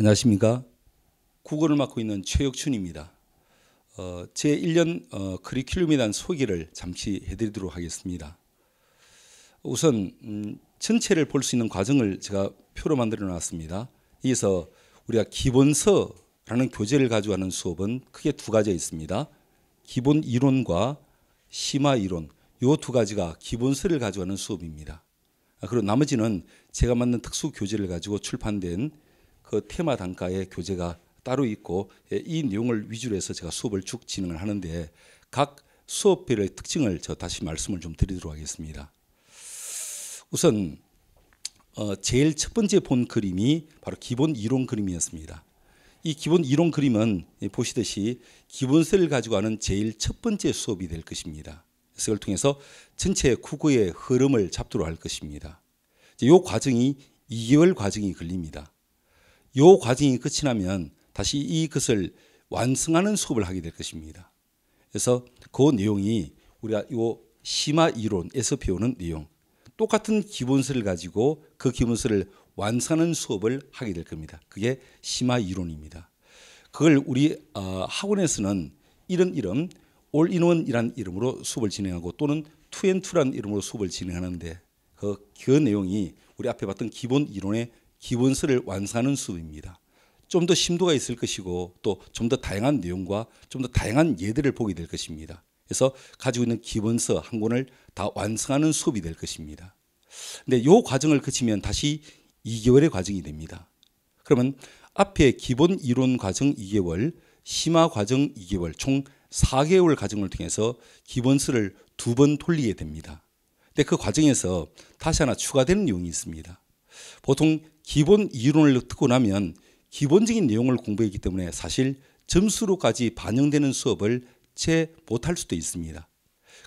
안녕하십니까. 국어를 맡고 있는 최혁춘입니다. 어, 제 1년 어, 커리큘럼에 대한 소개를 잠시 해드리도록 하겠습니다. 우선 음, 전체를 볼 수 있는 과정을 제가 표로 만들어 놨습니다. 여기서 우리가 기본서라는 교재를 가지고 하는 수업은 크게 두 가지가 있습니다. 기본 이론과 심화 이론 요두 가지가 기본서를 가지고 하는 수업입니다. 아, 그리고 나머지는 제가 만든 특수 교재를 가지고 출판된 그 테마 단가의 교재가 따로 있고 예, 이 내용을 위주로 해서 제가 수업을 쭉 진행을 하는데 각 수업별의 특징을 저 다시 말씀을 좀 드리도록 하겠습니다. 우선 어 제일 첫 번째 본 그림이 바로 기본 이론 그림이었습니다. 이 기본 이론 그림은 예, 보시듯이 기본서를 가지고 하는 제일 첫 번째 수업이 될 것입니다. 그래서 이걸 통해서 전체 국어의 흐름을 잡도록 할 것입니다. 이 과정이 2개월 과정이 걸립니다. 요 과정이 끝이 나면 다시 이 것을 완성하는 수업을 하게 될 것입니다. 그래서 그 내용이 우리가 요 심화 이론에서 배우는 내용 똑같은 기본서를 가지고 그 기본서를 완성하는 수업을 하게 될 겁니다. 그게 심화 이론입니다. 그걸 우리 어, 학원에서는 이런 이름 올인원이란 이름으로 수업을 진행하고 또는 투앤투란 이름으로 수업을 진행하는데 그, 그 내용이 우리 앞에 봤던 기본 이론에 기본서를 완성하는 수업입니다. 좀 더 심도가 있을 것이고 또 좀 더 다양한 내용과 좀 더 다양한 예들을 보게 될 것입니다. 그래서 가지고 있는 기본서 한 권을 다 완성하는 수업이 될 것입니다. 근데 요 과정을 거치면 다시 2개월의 과정이 됩니다. 그러면 앞에 기본 이론 과정 2개월, 심화 과정 2개월, 총 4개월 과정을 통해서 기본서를 두 번 돌리게 됩니다. 근데 그 과정에서 다시 하나 추가되는 내용이 있습니다. 보통 기본 이론을 듣고 나면 기본적인 내용을 공부했기 때문에 사실 점수로까지 반영되는 수업을 채 못할 수도 있습니다.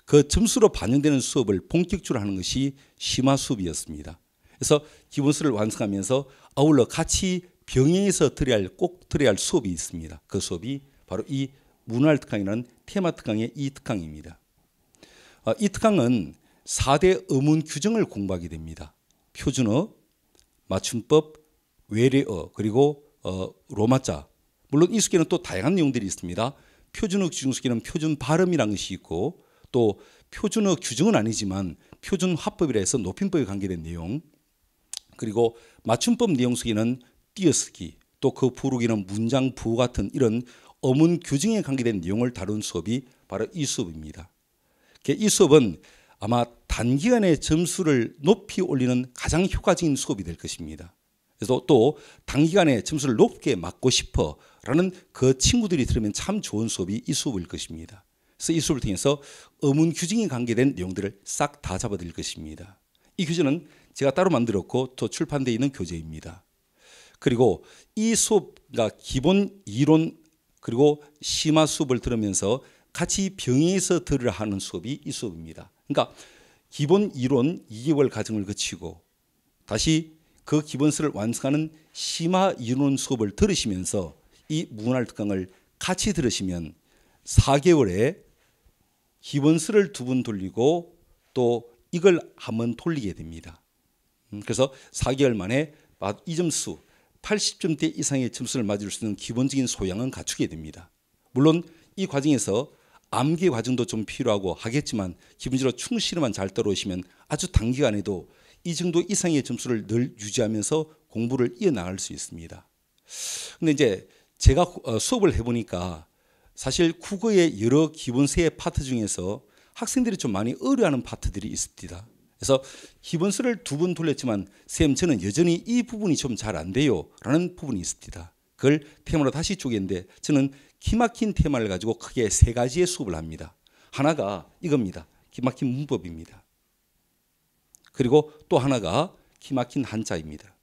그 점수로 반영되는 수업을 본격적으로 하는 것이 심화 수업이었습니다. 그래서 기본수를 완성하면서 아울러 같이 병행해서 들어야 할, 꼭 들어야 할 수업이 있습니다. 그 수업이 바로 이 문화 특강이라는 테마 특강의 이 특강입니다. 아, 이 특강은 4대 의문 규정을 공부하게 됩니다. 표준어, 맞춤법, 외래어, 그리고 어, 로마자. 물론 이수기는 또 다양한 내용들이 있습니다. 표준어 기준수기는 표준 발음이라는 것이 있고 또 표준어 규정은 아니지만 표준 화법이라 해서 높임법에 관계된 내용 그리고 맞춤법 내용 수기는 띄어쓰기 또 그 부르기는 문장 부호 같은 이런 어문 규정에 관계된 내용을 다룬 수업이 바로 이 수업입니다. 이 수업은 아마 단기간에 점수를 높이 올리는 가장 효과적인 수업이 될 것입니다. 그래서 또 단기간에 점수를 높게 맞고 싶어라는 그 친구들이 들으면 참 좋은 수업이 이 수업일 것입니다. 그래서 이 수업을 통해서 의문 규정에 관계된 내용들을 싹 다 잡아드릴 것입니다. 이 교재는 제가 따로 만들었고 또 출판되어 있는 교재입니다. 그리고 이 수업, 그 기본 이론 그리고 심화 수업을 들으면서 같이 병행해서 들으라 하는 수업이 이 수업입니다. 그러니까 기본 이론 2개월 과정을 거치고 다시 그 기본서를 완성하는 심화 이론 수업을 들으시면서 이 문활 특강을 같이 들으시면 4개월에 기본서를 두 번 돌리고 또 이걸 한 번 돌리게 됩니다. 음, 그래서 4개월 만에 이 점수 80점대 이상의 점수를 맞을 수 있는 기본적인 소양은 갖추게 됩니다. 물론 이 과정에서 암기 과정도 좀 필요하고 하겠지만 기본적으로 충실만 히잘 따라오시면 아주 단기간에도 이 정도 이상의 점수를 늘 유지하면서 공부를 이어나갈 수 있습니다. 근데 이제 제가 어, 수업을 해보니까 사실 국어의 여러 기본 세의 파트 중에서 학생들이 좀 많이 어려하는 파트들이 있습니다. 그래서 기본서를 두 번 돌렸지만 쌤 저는 여전히 이 부분이 좀 잘 안 돼요 라는 부분이 있습니다. 그걸 테마로 다시 쪼갠데 저는 기막힌 테마를 가지고 크게 세 가지의 수업을 합니다. 하나가 이겁니다. 기막힌 문법입니다. 그리고 또 하나가 기막힌 한자입니다.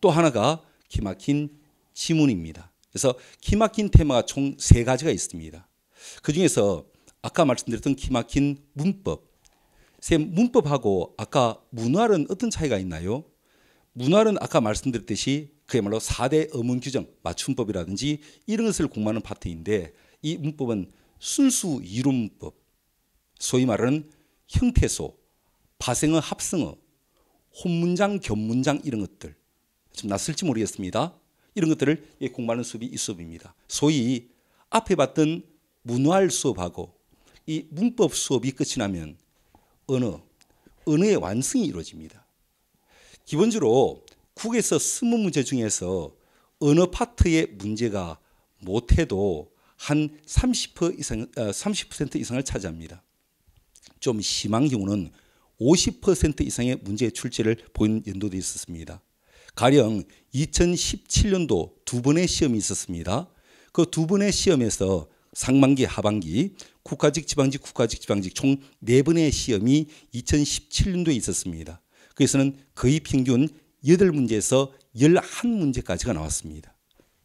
또 하나가 기막힌 지문입니다. 그래서 기막힌 테마가 총 세 가지가 있습니다. 그 중에서 아까 말씀드렸던 기막힌 문법. 쌤, 문법하고 아까 문화는 어떤 차이가 있나요? 문화는 아까 말씀드렸듯이 그야말로 4대 어문 규정, 맞춤법이라든지 이런 것을 공부하는 파트인데 이 문법은 순수 이론법, 소위 말하는 형태소, 파생어, 합성어, 혼문장, 견문장 이런 것들 좀 낯설지 모르겠습니다. 이런 것들을 예, 공부하는 수업이 이 수업입니다. 소위 앞에 봤던 문활 화 수업하고 이 문법 수업이 끝이 나면 언어, 언어의 완성이 이루어집니다. 기본적으로 국에서 스무 문제 중에서 어느 파트의 문제가 못해도 한 30% 이상 30% 어, 이상을 차지합니다. 좀 심한 경우는 50% 이상의 문제 출제를 보인 연도도 있었습니다. 가령 2017년도 두 번의 시험이 있었습니다. 그 두 번의 시험에서 상반기, 하반기, 국가직, 지방직, 국가직, 지방직 총 네 번의 시험이 2017년도에 있었습니다. 그래서는 거의 평균 8문제에서 11문제까지가 나왔습니다.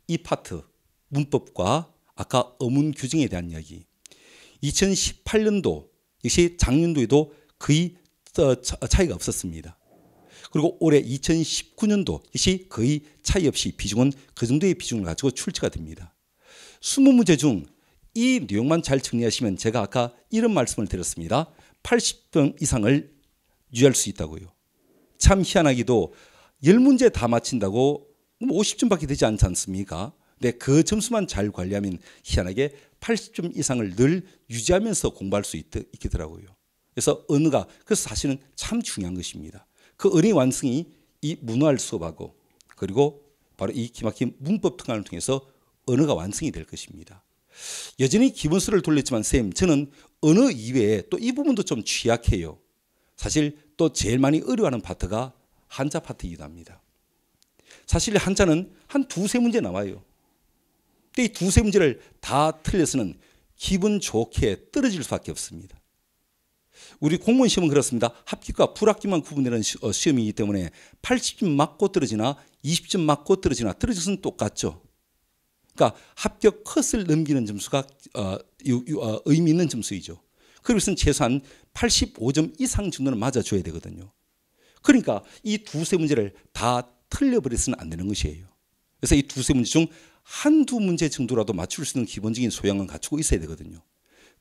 이 파트 문법과 아까 어문 규정에 대한 이야기 2018년도 역시 작년도에도 거의 차이가 없었습니다. 그리고 올해 2019년도 역시 거의 차이 없이 비중은 그 정도의 비중을 가지고 출제가 됩니다. 20문제 중 이 내용만 잘 정리하시면 제가 아까 이런 말씀을 드렸습니다. 80점 이상을 유지할 수 있다고요. 참 희한하기도 열문제다 맞힌다고 50점밖에 뭐 되지 않지 않습니까? 근데 그 점수만 잘 관리하면 희한하게 80점 이상을 늘 유지하면서 공부할 수 있, 있겠더라고요. 그래서 언어가 그래서 사실은 참 중요한 것입니다. 그 언어 완성이 이 문화를 수업하고 그리고 바로 이 기막힌 문법 특강을 통해서 언어가 완성이 될 것입니다. 여전히 기본서를 돌렸지만 쌤 저는 언어 이외에 또 이 부분도 좀 취약해요. 사실 또 제일 많이 어려워하는 파트가 한자 파트이기도 합니다. 사실 한자는 한 두세 문제 나와요. 근데 이 두세 문제를 다 틀려서는 기분 좋게 떨어질 수밖에 없습니다. 우리 공무원 시험은 그렇습니다. 합격과 불합격만 구분되는 어, 시험이기 때문에 80점 맞고 떨어지나 20점 맞고 떨어지나 떨어져서는 똑같죠. 그러니까 합격 컷을 넘기는 점수가 어, 어, 의미 있는 점수이죠. 그래서 최소한 85점 이상 정도는 맞아줘야 되거든요. 그러니까 이 두세 문제를 다 틀려버려서는 안 되는 것이에요. 그래서 이 두세 문제 중 한두 문제 정도라도 맞출 수 있는 기본적인 소양은 갖추고 있어야 되거든요.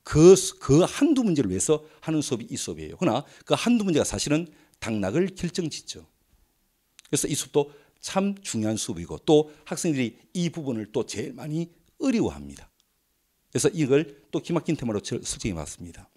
그, 그 한두 문제를 위해서 하는 수업이 이 수업이에요. 그러나 그 한두 문제가 사실은 당락을 결정 짓죠. 그래서 이 수업도 참 중요한 수업이고 또 학생들이 이 부분을 또 제일 많이 어려워합니다. 그래서 이걸 또 기막힌 테마로 설정해 봤습니다.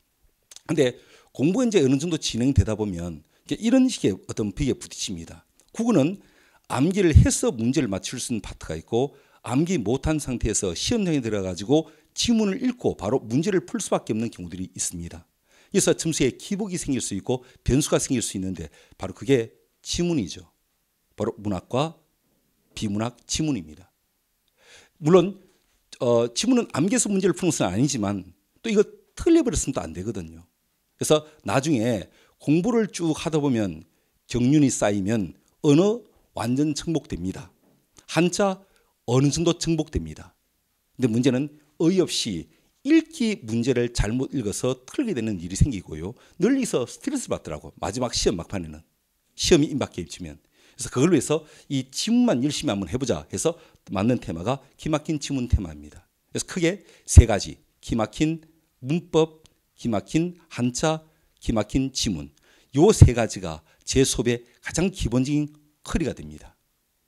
근데 공부가 이제 어느 정도 진행되다 보면 이런 식의 어떤 비에 부딪힙니다. 국어는 암기를 해서 문제를 맞출 수 있는 파트가 있고 암기 못한 상태에서 시험장에 들어가지고 지문을 읽고 바로 문제를 풀 수밖에 없는 경우들이 있습니다. 그래서 점수에 기복이 생길 수 있고 변수가 생길 수 있는데 바로 그게 지문이죠. 바로 문학과 비문학 지문입니다. 물론 어, 지문은 암기해서 문제를 푸는 것은 아니지만 또 이거 틀려버렸으면 또 안 되거든요. 그래서 나중에 공부를 쭉 하다 보면 경륜이 쌓이면 언어 완전 정복됩니다. 한자 어느 정도 정복됩니다. 근데 문제는 어이없이 읽기 문제를 잘못 읽어서 틀게 리 되는 일이 생기고요. 늘리서 스트레스 받더라고. 마지막 시험 막판에는. 시험이 임박해 입치면. 그래서 그걸로 해서 이 지문만 열심히 한번 해보자 해서 맞는 테마가 기막힌 지문 테마입니다. 그래서 크게 세 가지. 기막힌 문법, 기막힌 한자, 기막힌 지문 요 세 가지가 제 수업의 가장 기본적인 커리가 됩니다.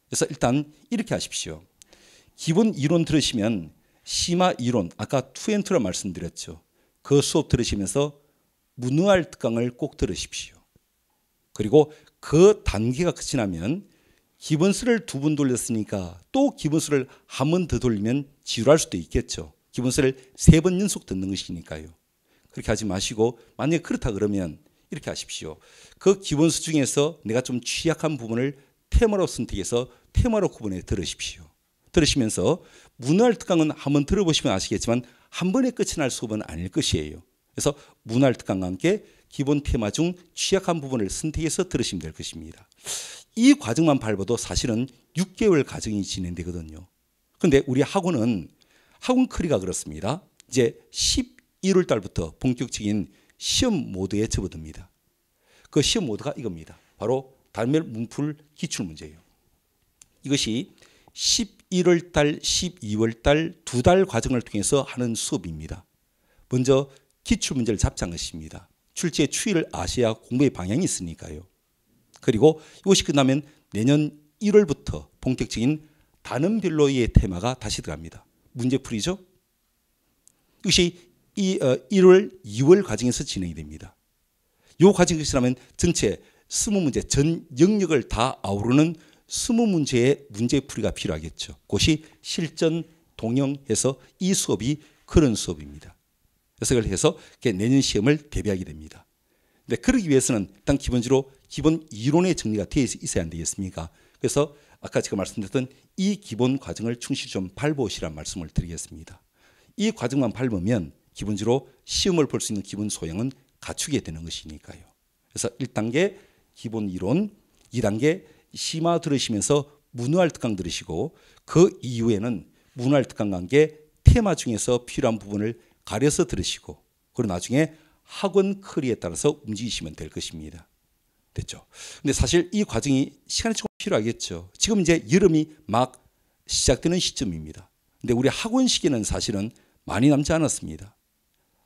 그래서 일단 이렇게 하십시오. 기본 이론 들으시면 심화 이론 아까 투엔트로 말씀드렸죠. 그 수업 들으시면서 무능할 특강을 꼭 들으십시오. 그리고 그 단계가 지나면 기본수를 두 번 돌렸으니까 또 기본수를 한 번 더 돌리면 지루할 수도 있겠죠. 기본수를 세 번 연속 듣는 것이니까요. 그렇게 하지 마시고 만약에 그렇다 그러면 이렇게 하십시오. 그 기본수 중에서 내가 좀 취약한 부분을 테마로 선택해서 테마로 구분해 들으십시오. 들으시면서 문화를 특강은 한번 들어보시면 아시겠지만 한 번에 끝이 날 수업은 아닐 것이에요. 그래서 문화를 특강과 함께 기본 테마 중 취약한 부분을 선택해서 들으시면 될 것입니다. 이 과정만 밟아도 사실은 6개월 과정이 진행되거든요. 그런데 우리 학원은 학원 크리가 그렇습니다. 이제 10 1월 달부터 본격적인 시험 모드에 접어듭니다. 그 시험 모드가 이겁니다. 바로 단멸 문풀 기출 문제예요. 이것이 11월 달, 12월 달 두 달 과정을 통해서 하는 수업입니다. 먼저 기출 문제를 잡자는 것입니다. 출제 추이를 아셔야 공부의 방향이 있으니까요. 그리고 이것이 끝나면 내년 1월부터 본격적인 단원별로의 테마가 다시 들어갑니다. 문제풀이죠. 이것이 이, 어, 1월, 2월 과정에서 진행이 됩니다. 요 과정이 지나면 전체 20문제 전 영역을 다 아우르는 20문제의 문제풀이가 필요하겠죠. 그것이 실전 동영해서 이 수업이 그런 수업입니다. 해석을 해서 내년 시험을 대비하게 됩니다. 근데 그러기 위해서는 일단 기본적으로 기본 이론의 정리가 되어 있어야 안 되겠습니까? 그래서 아까 제가 말씀드렸던 이 기본 과정을 충실히 좀 밟으시란 말씀을 드리겠습니다. 이 과정만 밟으면 기본적으로 시험을 볼 수 있는 기본 소양은 갖추게 되는 것이니까요. 그래서 1단계 기본 이론, 2단계 심화 들으시면서 문화활 특강 들으시고 그 이후에는 문화활 특강 관계 테마 중에서 필요한 부분을 가려서 들으시고 그리고 나중에 학원 커리에 따라서 움직이시면 될 것입니다. 됐죠. 근데 사실 이 과정이 시간이 조금 필요하겠죠. 지금 이제 여름이 막 시작되는 시점입니다. 근데 우리 학원 시기는 사실은 많이 남지 않았습니다.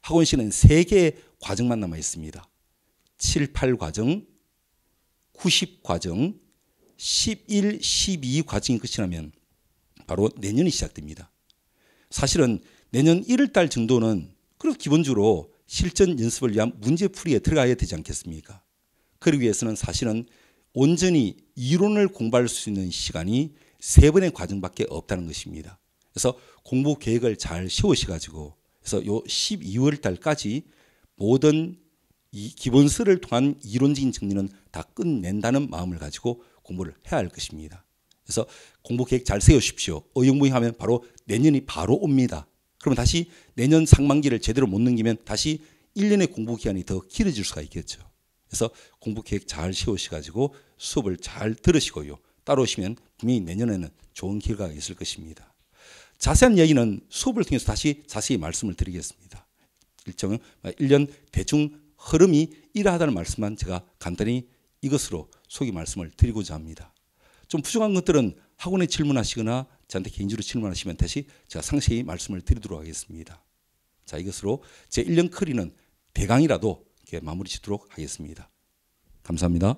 학원 C는 세개의 과정만 남아 있습니다. 7, 8과정, 90과정, 11, 12과정이 끝이 나면 바로 내년이 시작됩니다. 사실은 내년 1월달 정도는 그래도 기본적으로 실전 연습을 위한 문제풀이에 들어가야 되지 않겠습니까? 그러기 위해서는 사실은 온전히 이론을 공부할 수 있는 시간이 세 번의 과정밖에 없다는 것입니다. 그래서 공부 계획을 잘 세우셔가지고 그래서 요 12월 달까지 모든 이 기본서를 통한 이론적인 정리는 다 끝낸다는 마음을 가지고 공부를 해야 할 것입니다. 그래서 공부 계획 잘 세우십시오. 어영부이 하면 바로 내년이 바로 옵니다. 그러면 다시 내년 상반기를 제대로 못 넘기면 다시 1년의 공부 기간이 더 길어질 수가 있겠죠. 그래서 공부 계획 잘 세우셔가지고 수업을 잘 들으시고요. 따로오시면 분명히 내년에는 좋은 결과가 있을 것입니다. 자세한 얘기는 수업을 통해서 다시 자세히 말씀을 드리겠습니다. 일정은 1년 대충 흐름이 이러하다는 말씀만 제가 간단히 이것으로 소개 말씀을 드리고자 합니다. 좀 부족한 것들은 학원에 질문하시거나 저한테 개인적으로 질문하시면 다시 제가 상세히 말씀을 드리도록 하겠습니다. 자 이것으로 제 1년 커리는 대강이라도 마무리 짓도록 하겠습니다. 감사합니다.